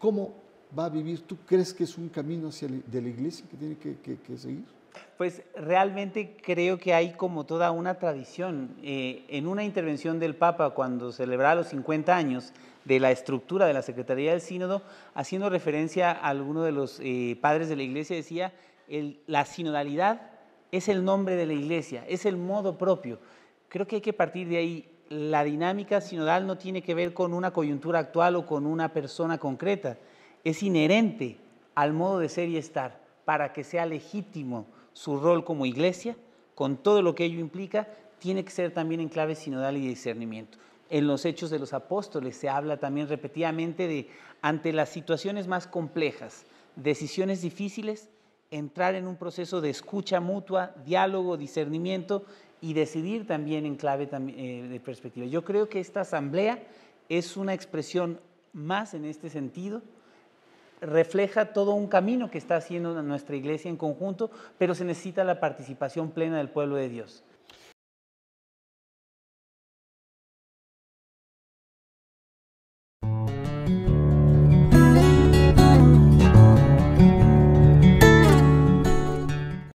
¿Cómo va a vivir? ¿Tú crees que es un camino hacia la, de la iglesia que tiene que, seguir? Pues realmente creo que hay como toda una tradición. Eh, en una intervención del Papa cuando celebraba los 50 años de la estructura de la Secretaría del Sínodo, haciendo referencia a alguno de los eh, padres de la iglesia, decía, la sinodalidad es el nombre de la iglesia, es el modo propio. Creo que hay que partir de ahí la dinámica sinodal no tiene que ver con una coyuntura actual o con una persona concreta, es inherente al modo de ser y estar para que sea legítimo su rol como iglesia, con todo lo que ello implica, tiene que ser también en clave sinodal y discernimiento. En los hechos de los apóstoles se habla también repetidamente de, ante las situaciones más complejas, decisiones difíciles, entrar en un proceso de escucha mutua, diálogo, discernimiento y decidir también en clave eh, de perspectiva. Yo creo que esta asamblea es una expresión más en este sentido, refleja todo un camino que está haciendo nuestra iglesia en conjunto, pero se necesita la participación plena del pueblo de Dios.